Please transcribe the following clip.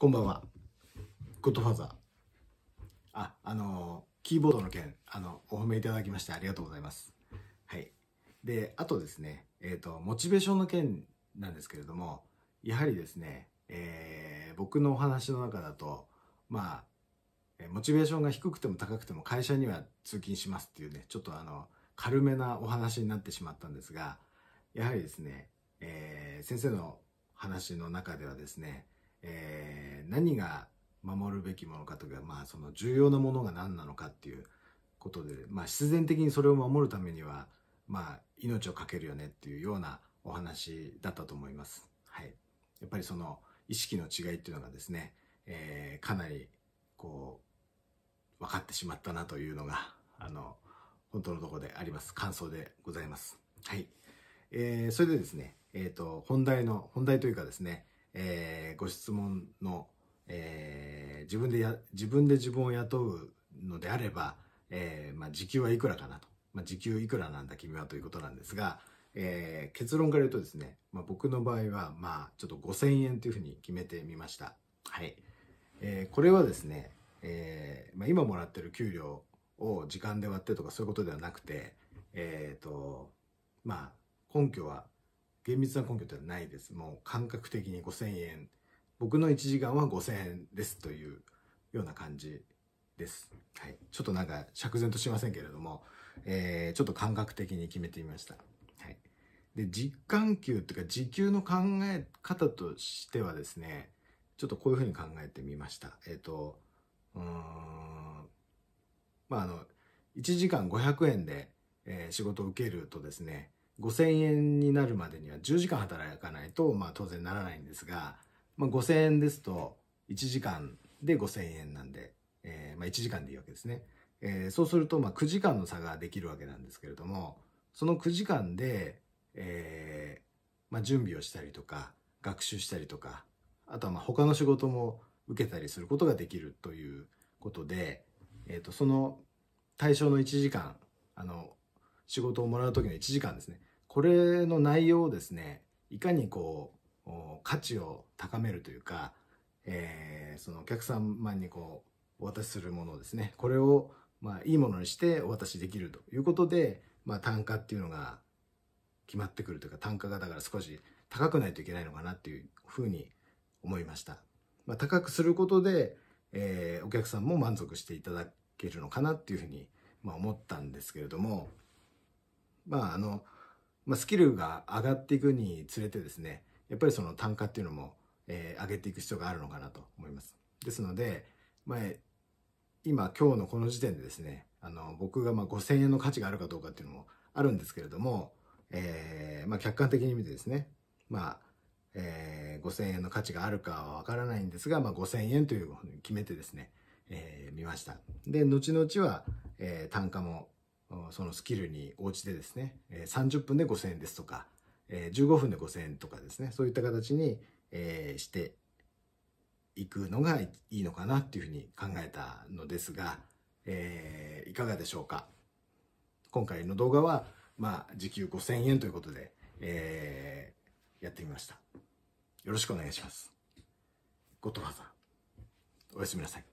こんばんは。ゴッドファーザー。あ、あのー、キーボードの件、あの、お褒めいただきましてありがとうございます。はい。で、あとですね、えっ、ー、と、モチベーションの件なんですけれども、やはりですね、えー、僕のお話の中だと、まあ、モチベーションが低くても高くても会社には通勤しますっていうね、ちょっとあの、軽めなお話になってしまったんですが、やはりですね、えー、先生の話の中ではですね、えー何が守るべきものかとか、まあ、その重要なものが何なのかっていうことで、まあ、必然的にそれを守るためには、まあ、命を懸けるよねっていうようなお話だったと思います。はい、やっぱりその意識の違いっていうのがですね、えー、かなりこう分かってしまったなというのがあの本当のとこであります感想でございます。はい、えー、それでですね、えーと本題の本題というかですね、えー、ご質問の、えー、自分でや、自分で自分を雇うのであれば、えー、まあ、時給はいくらかなと。まあ、時給いくらなんだ君はということなんですが、えー、結論から言うとですね、まあ、僕の場合は、まあ、ちょっと5000円というふうに決めてみました。はい。えー、これはですね、えー、まあ、今もらってる給料を時間で割ってとかそういうことではなくて、えっ、と、まあ、根拠は厳密な根拠ってのはないです。もう感覚的に5000円。僕の1時間は5000円ですというような感じです。はい。ちょっとなんか釈然としませんけれども、えー、ちょっと感覚的に決めてみました。はい。で、実感給っていうか時給の考え方としてはですね、ちょっとこういうふうに考えてみました。えっ、ー、と、うん、まああの、1時間500円で、えー、仕事を受けるとですね、5000円になるまでには10時間働かないと、まあ、当然ならないんですが、まあ、5000円ですと1時間で5000円なんで、えー、まあ、1時間でいいわけですね、えー、そうするとまあ9時間の差ができるわけなんですけれどもその9時間で、えーまあ、準備をしたりとか学習したりとかあとはまあ他の仕事も受けたりすることができるということで、えー、とその対象の1時間あの仕事をもらう時の1時間ですねこれの内容をですねいかにこう価値を高めるというか、えー、そのお客様にこうお渡しするものをですねこれをまあいいものにしてお渡しできるということで、まあ、単価っていうのが決まってくるというか単価がだから少し高くないといけないのかなっていうふうに思いました、まあ、高くすることで、えー、お客さんも満足していただけるのかなっていうふうに、まあ、思ったんですけれどもまああのまあ、スキルが上がっていくにつれてですね、やっぱりその単価っていうのも、えー、上げていく必要があるのかなと思います。ですので、まあ、今、今日のこの時点でですね、あの、僕がまあ5000円の価値があるかどうかっていうのもあるんですけれども、えー、まあ、客観的に見てですね、まあ、えー、5000円の価値があるかはわからないんですが、まあ、5000円というふうに決めてですね、えー、見ました。で、後々は、えー、単価もそのスキルに応じてですね、30分で5000円ですとか、15分で5000円とかですね、そういった形にしていくのがいいのかなっていうふうに考えたのですが、えー、いかがでしょうか。今回の動画は、まあ、時給5000円ということで、えー、やってみました。よろしくお願いします。後藤さん、おやすみなさい。